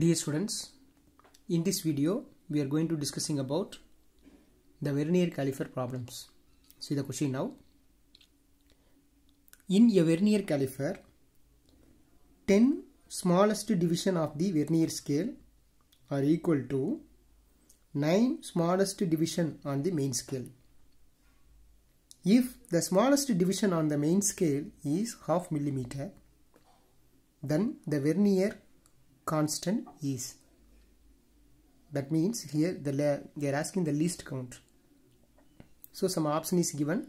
Dear students, in this video we are going to discussing about the vernier caliper problems. See the question now. In a vernier caliper, 10 smallest division of the vernier scale are equal to 9 smallest division on the main scale. If the smallest division on the main scale is half millimeter, then the vernier constant is. That means here the they are asking the least count. So some option is given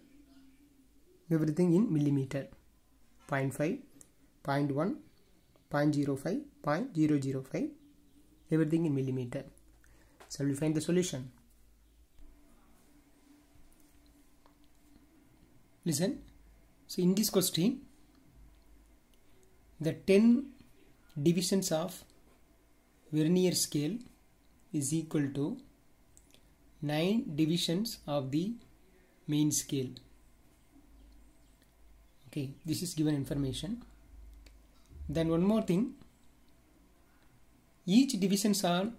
everything in millimeter 0 0.5, 0 0.1, 0.05, 0.005 everything in millimeter. So we find the solution. Listen, so in this question the 10 divisions of vernier scale is equal to 9 divisions of the main scale okay this is given information then one more thing each divisions on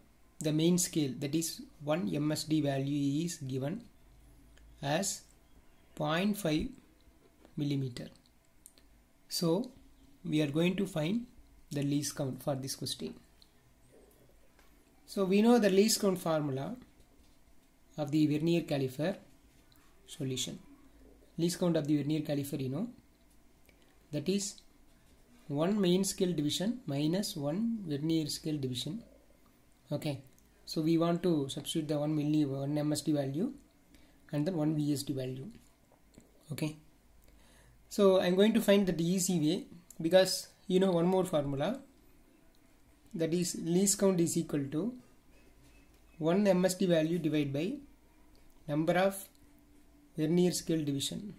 the main scale that is 1 MSD value is given as 0.5 millimeter so we are going to find the least count for this question so we know the least count formula of the vernier caliper solution. Least count of the vernier caliper you know that is 1 main scale division minus 1 vernier scale division okay so we want to substitute the 1 milli 1 MSD value and then 1 VSD value okay so I'm going to find the easy way because you know one more formula that is lease count is equal to 1 MSD value divided by number of vernier scale division.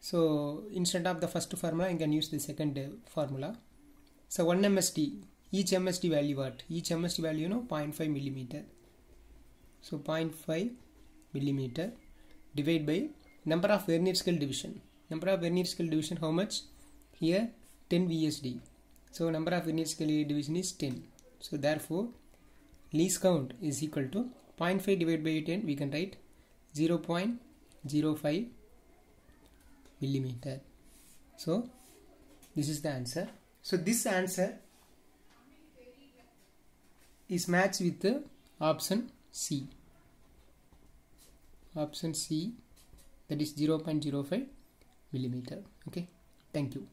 So instead of the first formula, I can use the second uh, formula. So 1 MSD, each MSD value what? Each MSD value, you know, 0.5 millimeter. So 0.5 millimeter divided by number of vernier scale division. Number of vernier scale division, how much? Here 10 VSD. So number of units division is 10. So therefore lease count is equal to 0.5 divided by 10 we can write 0.05 millimeter. So this is the answer. So this answer is matched with the option C. Option C that is 0.05 millimeter. Okay. Thank you.